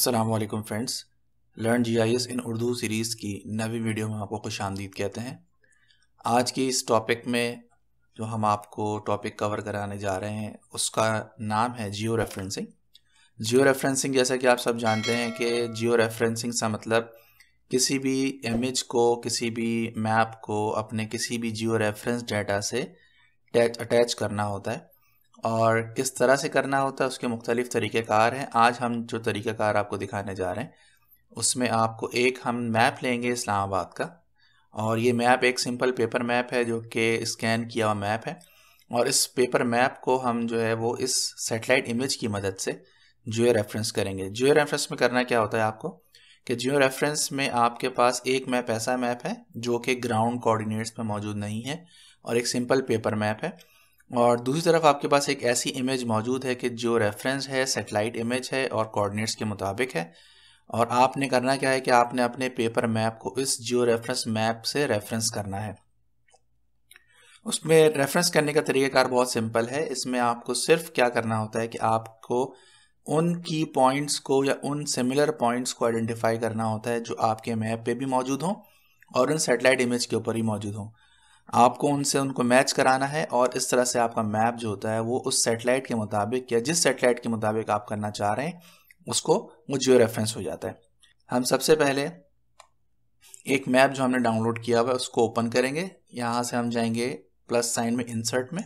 Aslam friends learn G I S in Urdu series की नवी video में आपको खुश आमदीद कहते हैं आज के इस टॉपिक में जो हम आपको टॉपिक कवर कराने जा रहे हैं उसका नाम है जियो रेफरेंसिंग जियो रेफरेंसिंग जैसा कि आप सब जानते हैं कि जियो रेफरेंसिंग सा मतलब किसी भी इमेज को किसी भी मैप को अपने किसी भी जियो रेफरेंस डाटा से अटैच करना होता है और किस तरह से करना होता है उसके मुख्तलिफ़ तरीक़ेकार हैं आज हम जो तरीक़ाकार आपको दिखाने जा रहे हैं उसमें आपको एक हम मैप लेंगे इस्लामाबाद का और ये मैप एक सिंपल पेपर मैप है जो कि स्कैन किया हुआ मैप है और इस पेपर मैप को हम जो है वो इस सेटेलाइट इमेज की मदद से जियो रेफरेंस करेंगे जियो रेफरेंस में करना क्या होता है आपको कि जियो रेफरेंस में आपके पास एक मैप ऐसा मैप है जो कि ग्राउंड कोऑर्डिनेट्स में मौजूद नहीं है और एक सिंपल पेपर मैप है और दूसरी तरफ आपके पास एक ऐसी इमेज मौजूद है कि जो रेफरेंस है सेटेलाइट इमेज है और कोऑर्डिनेट्स के मुताबिक है और आपने करना क्या है कि आपने अपने पेपर मैप को इस जियो रेफरेंस मैप से रेफरेंस करना है उसमें रेफरेंस करने का तरीक़ाकार बहुत सिंपल है इसमें आपको सिर्फ क्या करना होता है कि आपको उन की पॉइंट्स को या उन सिमिलर पॉइंट्स को आइडेंटिफाई करना होता है जो आपके मैप पे भी मौजूद हों और उन सेटेलाइट इमेज के ऊपर ही मौजूद हों आपको उनसे उनको मैच कराना है और इस तरह से आपका मैप जो होता है वो उस सेटेलाइट के मुताबिक या जिस सेटेलाइट के मुताबिक आप करना चाह रहे हैं उसको वो जियो रेफरेंस हो जाता है हम सबसे पहले एक मैप जो हमने डाउनलोड किया हुआ है उसको ओपन करेंगे यहाँ से हम जाएंगे प्लस साइन में इंसर्ट में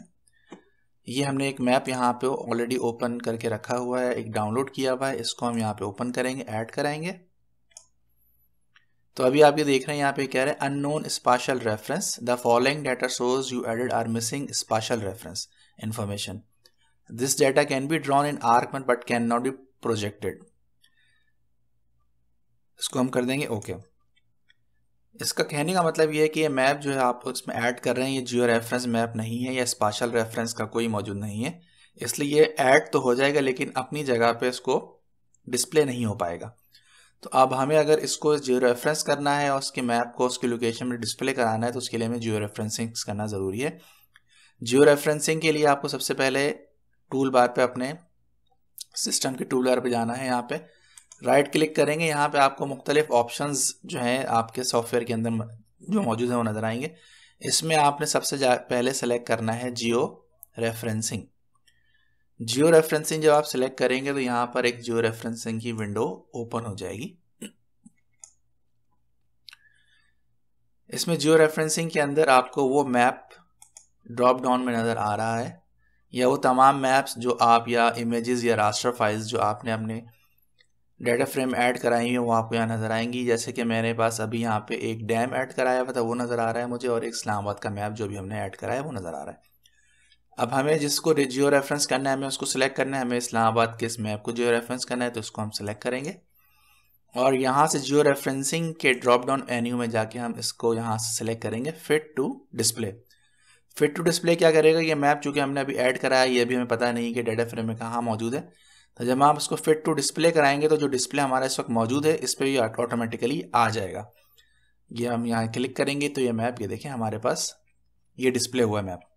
ये हमने एक मैप यहाँ पे ऑलरेडी ओपन करके रखा हुआ है एक डाउनलोड किया हुआ है इसको हम यहाँ पे ओपन करेंगे ऐड कराएंगे तो अभी आप ये देख रहे हैं यहाँ पे कह रहे हैं unknown spatial reference the following data source you added are missing spatial reference information this data can be drawn in ArcMap but cannot be projected इसको हम कर देंगे ओके okay. इसका कहने का मतलब ये है कि ये मैप जो है आप इसमें ऐड कर रहे हैं ये जियो रेफरेंस मैप नहीं है या स्पाशल रेफरेंस का कोई मौजूद नहीं है इसलिए ये ऐड तो हो जाएगा लेकिन अपनी जगह पे इसको डिस्प्ले नहीं हो पाएगा तो अब हमें अगर इसको जियो रेफरेंस करना है और उसके मैप को उसकी लोकेशन में डिस्प्ले कराना है तो उसके लिए हमें जियो रेफरेंसिंग करना ज़रूरी है जियो रेफरेंसिंग के लिए आपको सबसे पहले टूल बार पे अपने सिस्टम के टूल बार पे जाना है यहाँ पे राइट क्लिक करेंगे यहाँ पे आपको मुख्तलिफ ऑप्शन जो हैं आपके सॉफ्टवेयर के अंदर जो मौजूद हैं वो नज़र आएंगे इसमें आपने सबसे पहले सेलेक्ट करना है जियो रेफरेंसिंग जियो रेफरेंसिंग जब आप सिलेक्ट करेंगे तो यहाँ पर एक जियो रेफरेंसिंग की विंडो ओपन हो जाएगी इसमें जियो रेफरेंसिंग के अंदर आपको वो मैप ड्रॉप डाउन में नज़र आ रहा है या वो तमाम मैप्स जो आप या इमेजेस या रास्टर फाइल्स जो आपने अपने डेटा फ्रेम ऐड कराई हुई वो आपको यहाँ नज़र आएंगी जैसे कि मेरे पास अभी यहाँ पे एक डैम ऐड कराया हुआ था वो नज़र आ रहा है मुझे और एक इस्लामाबाद का मैप जो भी हमने ऐड कराया वो नज़र आ रहा है अब हमें जिसको जियो रेफरेंस करना है हमें उसको सिलेक्ट करना है हमें इस्लामाबाद के इस मैप को जियो रेफरेंस करना है तो उसको हम सेलेक्ट करेंगे और यहाँ से जियो रेफरेंसिंग के ड्रॉप डाउन एन्यू में जाके हम इसको यहाँ से सिलेक्ट करेंगे fit to display fit to display क्या करेगा ये मैप चूँकि हमने अभी ऐड कराया है ये भी हमें पता नहीं कि डेटा फ्रेम में कहाँ मौजूद है तो जब आप इसको फिट टू डिस्प्ले कराएंगे तो जो डिस्प्ले हमारा इस वक्त मौजूद है इस पर ये ऑटोमेटिकली आ जाएगा ये हम यहाँ क्लिक करेंगे तो ये मैप ये देखें हमारे पास ये डिस्प्ले हुआ है मैप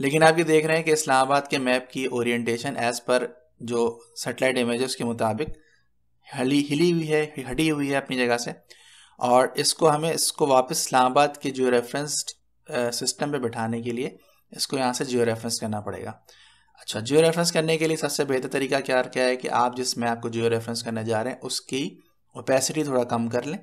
लेकिन आप ये देख रहे हैं कि इस्लामाबाद के मैप की ओरिएंटेशन एज पर जो सेटेलाइट इमेजेस के मुताबिक हली हिली हुई है हटी हुई है अपनी जगह से और इसको हमें इसको वापस इस्लामाबाद के जियो रेफरेंस्ड सिस्टम पे बिठाने के लिए इसको यहाँ से जियो रेफरेंस करना पड़ेगा अच्छा जियो रेफरेंस करने के लिए सबसे बेहतर तरीका क्या क्या है कि आप जिस मैप को जियो रेफरेंस करने जा रहे हैं उसकी ओपेसिटी थोड़ा कम कर लें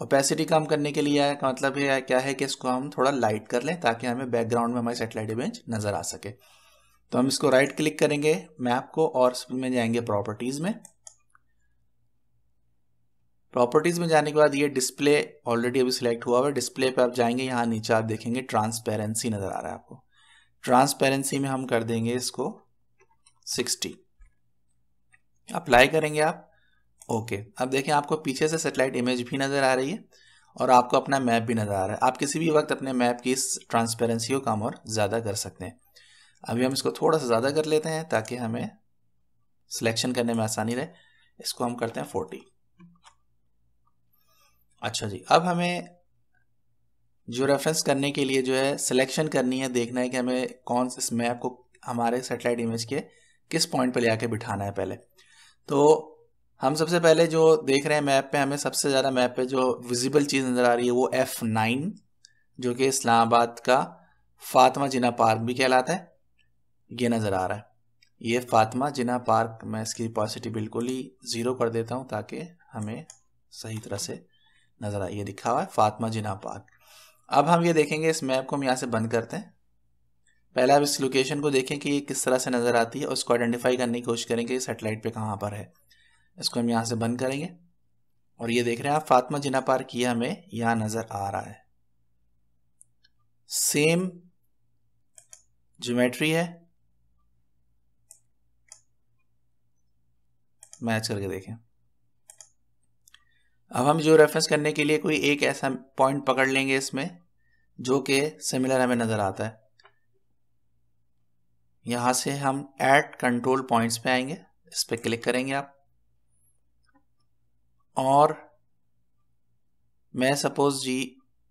ओपेसिटी कम करने के लिए आया का मतलब है क्या है कि इसको हम थोड़ा लाइट कर लें ताकि हमें बैकग्राउंड में हमारी सेटेलाइट इमेज नज़र आ सके तो हम इसको राइट क्लिक करेंगे मैप को और में जाएंगे प्रॉपर्टीज़ में प्रॉपर्टीज़ में जाने के बाद ये डिस्प्ले ऑलरेडी अभी सिलेक्ट हुआ हुआ है डिस्प्ले पे आप जाएंगे यहाँ नीचे आप देखेंगे ट्रांसपेरेंसी नज़र आ रहा है आपको ट्रांसपेरेंसी में हम कर देंगे इसको 60 अप्लाई करेंगे आप ओके अब देखें आपको पीछे से सेटेलाइट इमेज भी नज़र आ रही है और आपको अपना मैप भी नज़र आ रहा है आप किसी भी वक्त अपने मैप की इस ट्रांसपेरेंसी को कम और ज़्यादा कर सकते हैं अभी हम इसको थोड़ा सा ज़्यादा कर लेते हैं ताकि हमें सिलेक्शन करने में आसानी रहे इसको हम करते हैं फोर्टी अच्छा जी अब हमें जो रेफरेंस करने के लिए जो है सिलेक्शन करनी है देखना है कि हमें कौन से इस मैप को हमारे सेटेलाइट इमेज के किस पॉइंट पर ले बिठाना है पहले तो हम सबसे पहले जो देख रहे हैं मैप पे हमें सबसे ज़्यादा मैप पे जो विजिबल चीज़ नज़र आ रही है वो एफ़ नाइन जो कि इस्लामाबाद का फातमा जिना पार्क भी कहलाता है ये नज़र आ रहा है ये फातमा जिना पार्क मैं इसकी पॉजिटिव बिल्कुल ही ज़ीरो कर देता हूँ ताकि हमें सही तरह से नज़र आए ये लिखा हुआ है फातमा जिना पार्क अब हम ये देखेंगे इस मैप को हम यहाँ से बंद करते हैं पहले आप इस लोकेशन को देखें कि ये किस तरह से नज़र आती है और उसको आइडेंटिफाई करने की कोशिश करेंगे कि सेटेलाइट पे कहाँ पर है इसको हम यहाँ से बंद करेंगे और ये देख रहे हैं आप फातमा जिना पार किया हमें यहाँ नज़र आ रहा है सेम ज्योमेट्री है मैच करके देखें अब हम जो रेफरेंस करने के लिए कोई एक ऐसा पॉइंट पकड़ लेंगे इसमें जो कि सिमिलर हमें नज़र आता है यहाँ से हम ऐड कंट्रोल पॉइंट्स पे आएंगे इस पर क्लिक करेंगे आप और मैं सपोज जी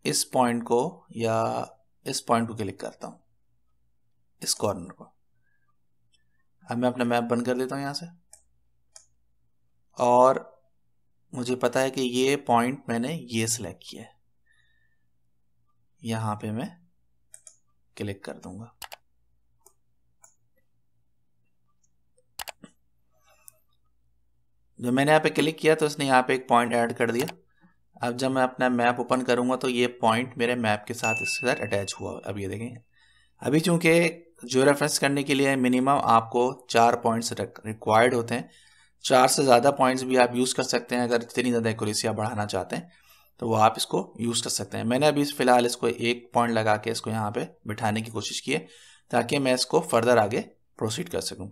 इस पॉइंट को या इस पॉइंट को क्लिक करता हूँ इस कॉर्नर को अब मैं अपना मैप बंद कर देता हूँ यहाँ से और मुझे पता है कि ये पॉइंट मैंने ये सिलेक्ट किया है यहाँ पे मैं क्लिक कर दूंगा जब मैंने यहाँ पे क्लिक किया तो उसने यहाँ पे एक पॉइंट ऐड कर दिया अब जब मैं अपना मैप ओपन करूँगा तो ये पॉइंट मेरे मैप के साथ इसके साथ अटैच हुआ अब ये देखें अभी चूँकि जो रेफरेंस करने के लिए मिनिमम आपको चार पॉइंट्स रिक्वायर्ड होते हैं चार से ज़्यादा पॉइंट्स भी आप यूज़ कर सकते हैं अगर इतनी ज़्यादा एक्यूरेसी आप बढ़ाना चाहते हैं तो वो आप इसको यूज़ कर सकते हैं मैंने अभी फ़िलहाल इसको एक पॉइंट लगा के इसको यहाँ पे बिठाने की कोशिश की है ताकि मैं इसको फर्दर आगे प्रोसीड कर सकूँ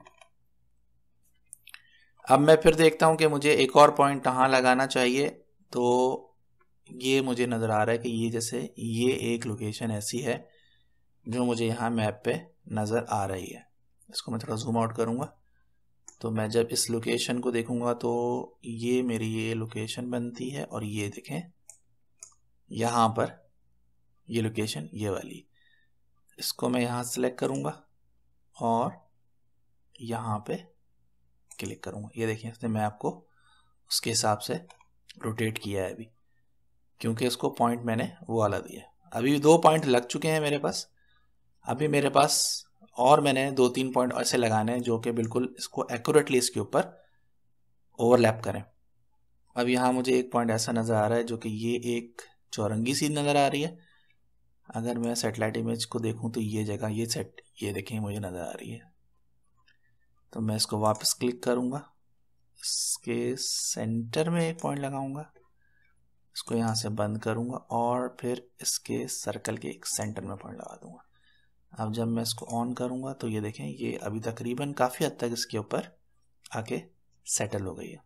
अब मैं फिर देखता हूँ कि मुझे एक और पॉइंट कहाँ लगाना चाहिए तो ये मुझे नज़र आ रहा है कि ये जैसे ये एक लोकेशन ऐसी है जो मुझे यहाँ मैप पे नज़र आ रही है इसको मैं थोड़ा जूम आउट करूँगा तो मैं जब इस लोकेशन को देखूँगा तो ये मेरी ये लोकेशन बनती है और ये देखें यहाँ पर ये लोकेशन ये वाली इसको मैं यहाँ सेलेक्ट करूँगा और यहाँ पे क्लिक करूँगा ये देखिए इसने मैं आपको उसके हिसाब से रोटेट किया है अभी क्योंकि इसको पॉइंट मैंने वो वाला दिया अभी दो पॉइंट लग चुके हैं मेरे पास अभी मेरे पास और मैंने दो तीन पॉइंट ऐसे लगाने हैं जो कि बिल्कुल इसको एक्यूरेटली इसके ऊपर ओवरलैप करें अब यहाँ मुझे एक पॉइंट ऐसा नज़र आ रहा है जो कि ये एक चौरंगी सी नज़र आ रही है अगर मैं सेटेलाइट इमेज को देखूँ तो ये जगह ये सेट ये देखें मुझे नज़र आ रही है तो मैं इसको वापस क्लिक करूँगा इसके सेंटर में एक पॉइंट लगाऊंगा इसको यहाँ से बंद करूँगा और फिर इसके सर्कल के एक सेंटर में पॉइंट लगा दूंगा अब जब मैं इसको ऑन करूँगा तो ये देखें ये अभी तकरीबन काफ़ी हद तक इसके ऊपर आके सेटल हो गई है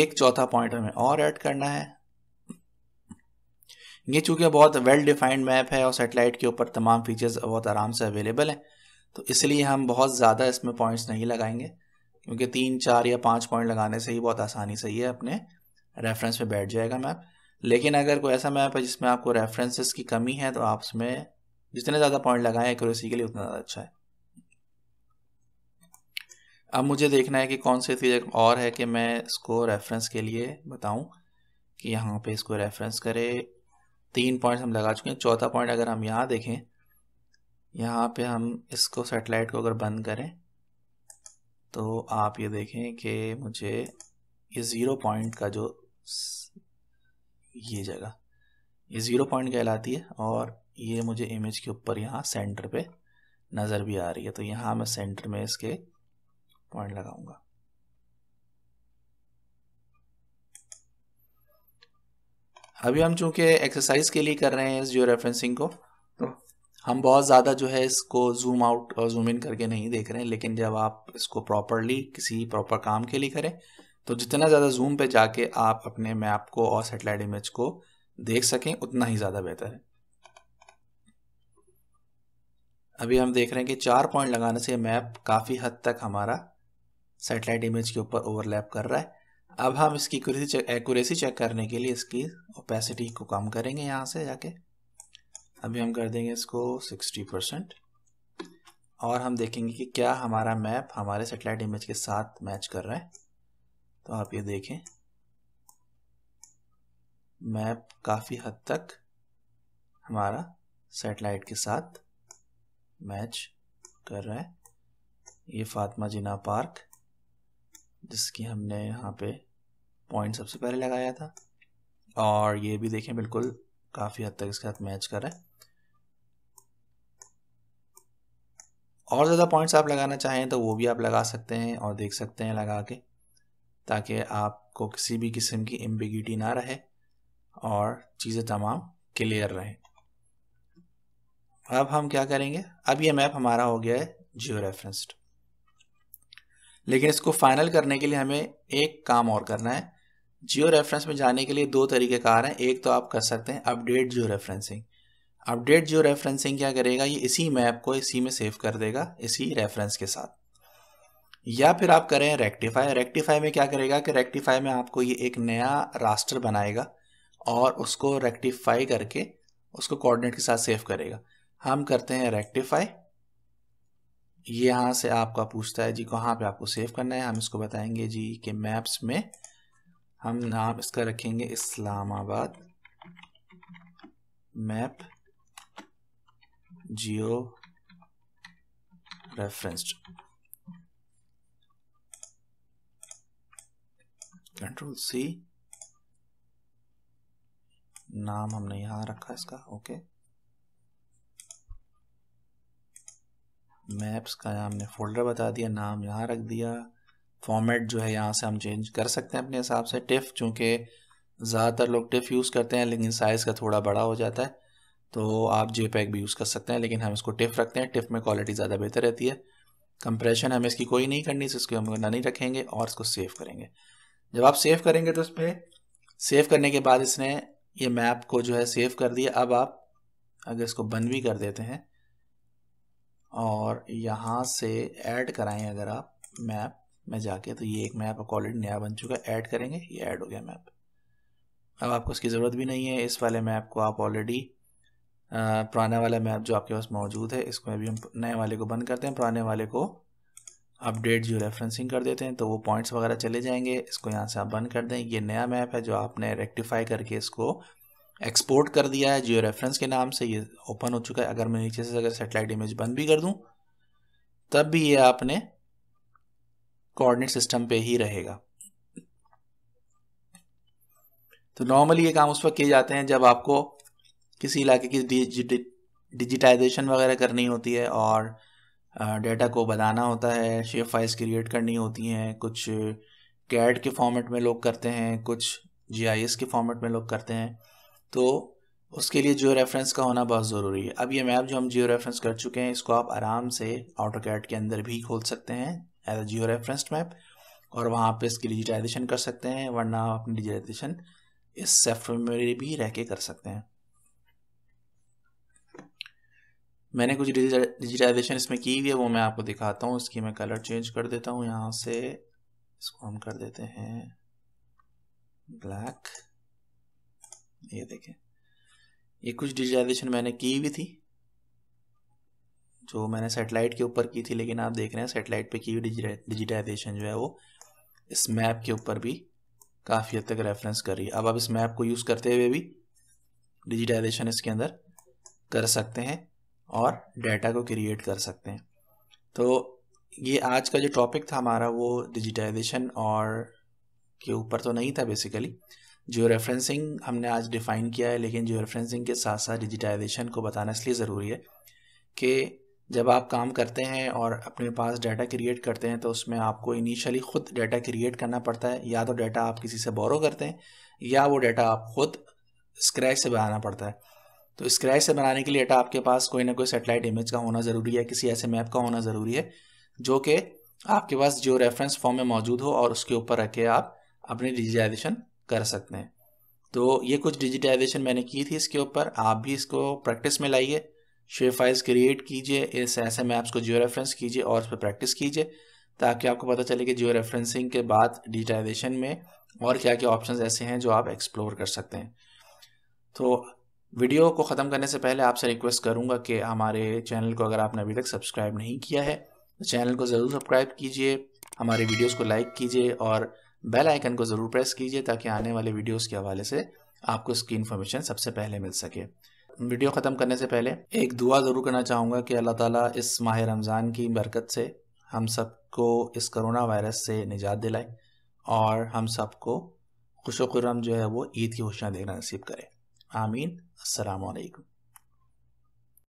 एक चौथा पॉइंट हमें और ऐड करना है ये चूंकि बहुत वेल डिफाइंड मैप है और सेटेलाइट के ऊपर तमाम फीचर्स बहुत आराम से अवेलेबल हैं तो इसलिए हम बहुत ज़्यादा इसमें पॉइंट्स नहीं लगाएंगे क्योंकि तीन चार या पाँच पॉइंट लगाने से ही बहुत आसानी से ही है अपने रेफरेंस में बैठ जाएगा मैप लेकिन अगर कोई ऐसा मैप है जिसमें आपको रेफरेंसेस की कमी है तो आप उसमें जितने ज़्यादा पॉइंट लगाएं एक्यूरेसी के लिए उतना ज़्यादा अच्छा है अब मुझे देखना है कि कौन सी चीज़ और है कि मैं इसको रेफरेंस के लिए बताऊं कि यहाँ पे इसको रेफरेंस करे तीन पॉइंट हम लगा चुके हैं चौथा पॉइंट अगर हम यहाँ देखें यहाँ पे हम इसको सेटेलाइट को अगर बंद करें तो आप ये देखें कि मुझे ये ज़ीरो पॉइंट का जो ये जगह ये ज़ीरो पॉइंट कहलाती है और ये मुझे इमेज के ऊपर यहाँ सेंटर पे नज़र भी आ रही है तो यहाँ मैं सेंटर में इसके पॉइंट लगाऊंगा अभी हम चूंकि एक्सरसाइज के लिए कर रहे हैं इस जियो रेफरेंसिंग को हम बहुत ज़्यादा जो है इसको जूम आउट और जूम इन करके नहीं देख रहे हैं लेकिन जब आप इसको प्रॉपरली किसी प्रॉपर काम के लिए करें तो जितना ज़्यादा जूम पे जाके आप अपने मैप को और सेटेलाइट इमेज को देख सकें उतना ही ज़्यादा बेहतर है अभी हम देख रहे हैं कि चार पॉइंट लगाने से मैप काफ़ी हद तक हमारा सेटेलाइट इमेज के ऊपर ओवरलैप कर रहा है अब हम इसकी एक्यूरेसी चेक करने के लिए इसकी ओपेसिटी को कम करेंगे यहाँ से जाके अभी हम कर देंगे इसको सिक्सटी परसेंट और हम देखेंगे कि क्या हमारा मैप हमारे सेटेलाइट इमेज के साथ मैच कर रहा है तो आप ये देखें मैप काफ़ी हद तक हमारा सेटेलाइट के साथ मैच कर रहा है ये फातमा जिना पार्क जिसकी हमने यहाँ पे पॉइंट सबसे पहले लगाया था और ये भी देखें बिल्कुल काफ़ी हद तक इसके साथ मैच कर रहा है और ज़्यादा पॉइंट्स आप लगाना चाहें तो वो भी आप लगा सकते हैं और देख सकते हैं लगा के ताकि आपको किसी भी किस्म की एम्बिगिटी ना रहे और चीज़ें तमाम क्लियर रहें अब हम क्या करेंगे अब ये मैप हमारा हो गया है जियो रेफरेंस्ड लेकिन इसको फाइनल करने के लिए हमें एक काम और करना है जियो रेफरेंस में जाने के लिए दो तरीके कार हैं एक तो आप कर सकते हैं अपडेट जियो रेफरेंसिंग अपडेट जो रेफरेंसिंग क्या करेगा ये इसी मैप को इसी में सेव कर देगा इसी रेफरेंस के साथ या फिर आप करें रेक्टिफाई रेक्टिफाई में क्या करेगा कि रेक्टिफाई में आपको ये एक नया रास्टर बनाएगा और उसको रेक्टिफाई करके उसको कोऑर्डिनेट के साथ सेव करेगा हम करते हैं रेक्टिफाई ये यहाँ से आपका पूछता है जी कहाँ पे आपको सेव करना है हम इसको बताएंगे जी कि मैप्स में हम नाम इसका रखेंगे Islamabad map geo referenced control C नाम हमने यहां रखा इसका ओके मैप्स का यहां हमने फोल्डर बता दिया नाम यहां रख दिया फॉर्मेट जो है यहां से हम चेंज कर सकते हैं अपने हिसाब से टिफ चूंकि ज़्यादातर लोग टिफ यूज़ करते हैं लेकिन साइज़ का थोड़ा बड़ा हो जाता है तो आप जे भी यूज़ कर सकते हैं लेकिन हम इसको टिफ रखते हैं टिफ में क्वालिटी ज़्यादा बेहतर रहती है कंप्रेशन हमें इसकी कोई नहीं करनी इसको हम ना नहीं रखेंगे और इसको सेव करेंगे जब आप सेव करेंगे तो उस पर सेव करने के बाद इसने ये मैप को जो है सेव कर दिया अब आप अगर इसको बंद भी कर देते हैं और यहाँ से ऐड कराएं अगर आप मैप में जाके तो ये एक मैप ऑलरेडी नया बन चुका है ऐड करेंगे ये ऐड हो गया मैप अब आपको इसकी ज़रूरत भी नहीं है इस वाले मैप को आप ऑलरेडी पुराने वाला मैप जो आपके पास मौजूद है इसको अभी हम नए वाले को बंद करते हैं पुराने वाले को अपडेट जो रेफरेंसिंग कर देते हैं तो वो पॉइंट्स वगैरह चले जाएंगे इसको यहाँ से आप बंद कर दें ये नया मैप है जो आपने रेक्टिफाई करके इसको एक्सपोर्ट कर दिया है जियो रेफरेंस के नाम से ये ओपन हो चुका है अगर मैं नीचे से अगर सेटेलाइट इमेज बंद भी कर दूँ तब भी ये आपने कोऑर्डिनेट सिस्टम पे ही रहेगा तो नॉर्मली ये काम उस वक्त किए जाते हैं जब आपको किसी इलाके की डिजिटाइजेशन वगैरह करनी होती है और डेटा को बनाना होता है शेफ फाइल्स क्रिएट करनी होती हैं कुछ कैड के फॉर्मेट में लोग करते हैं कुछ जी के फॉर्मेट में लोग करते हैं तो उसके लिए जियो रेफरेंस का होना बहुत ज़रूरी है अब ये मैप जो हम जियो रेफरेंस कर चुके हैं इसको आप आराम से ऑटो कैड के अंदर भी खोल सकते हैं as a geo referenced map और वहाँ पर इसकी डिजिटाइजेशन कर सकते हैं वरना आप अपनी डिजिटाइजेशन इस सॉफ्टवेयर में भी रह के कर सकते हैं मैंने कुछ डिजिटाइजेशन इसमें की हुई है वो मैं आपको दिखाता हूँ इसकी मैं कलर चेंज कर देता हूँ यहाँ से इसको हम कर देते हैं ब्लैक ये देखें ये कुछ डिजिटाइजेशन मैंने की हुई थी जो मैंने सेटेलाइट के ऊपर की थी लेकिन आप देख रहे हैं सेटेलाइट पे की हुई डिजिटाइजेशन जो है वो इस मैप के ऊपर भी काफ़ी हद तक रेफरेंस कर रही है अब आप इस मैप को यूज़ करते हुए भी डिजिटाइजेशन इसके अंदर कर सकते हैं और डाटा को क्रिएट कर सकते हैं तो ये आज का जो टॉपिक था हमारा वो डिजिटाइजेशन और के ऊपर तो नहीं था बेसिकली जियो रेफरेंसिंग हमने आज डिफ़ाइन किया है लेकिन जियो रेफरेंसिंग के साथ साथ डिजिटाइजेशन को बताना इसलिए ज़रूरी है कि जब आप काम करते हैं और अपने पास डाटा क्रिएट करते हैं तो उसमें आपको इनिशियली ख़ुद डाटा क्रिएट करना पड़ता है या तो डाटा आप किसी से बोरो करते हैं या वो डाटा आप खुद स्क्रैच से बनाना पड़ता है तो स्क्रैच से बनाने के लिए डेटा आपके पास कोई ना कोई सेटेलाइट इमेज का होना ज़रूरी है किसी ऐसे मैप का होना ज़रूरी है जो कि आपके पास जियो रेफरेंस फॉर्म में मौजूद हो और उसके ऊपर रख के आप अपनी डिजिटाइजेशन कर सकते हैं तो ये कुछ डिजिटाइजेशन मैंने की थी इसके ऊपर आप भी इसको प्रैक्टिस में लाइए शेप फाइल्स क्रिएट कीजिए इस ऐसे मैप्स को जियो रेफरेंस कीजिए और उस पर प्रैक्टिस कीजिए ताकि आपको पता चले कि जियो रेफरेंसिंग के बाद डिजिटाइजेशन में और क्या क्या ऑप्शंस ऐसे हैं जो आप एक्सप्लोर कर सकते हैं तो वीडियो को ख़त्म करने से पहले आपसे रिक्वेस्ट करूँगा कि हमारे चैनल को अगर आपने अभी तक सब्सक्राइब नहीं किया है तो चैनल को ज़रूर सब्सक्राइब कीजिए हमारे वीडियोस को लाइक कीजिए और बेल आइकन को ज़रूर प्रेस कीजिए ताकि आने वाले वीडियोस के हवाले से आपको इसकी इन्फॉर्मेशन सबसे पहले मिल सके वीडियो ख़त्म करने से पहले एक दुआ ज़रूर करना चाहूँगा कि अल्लाह ताली इस माह रमज़ान की बरकत से हम सबको इस करोना वायरस से निजात दिलाए और हम सबको खुशोखुरम जो है वो ईद की खुशियाँ देखना नसीब करें آمين السلام عليكم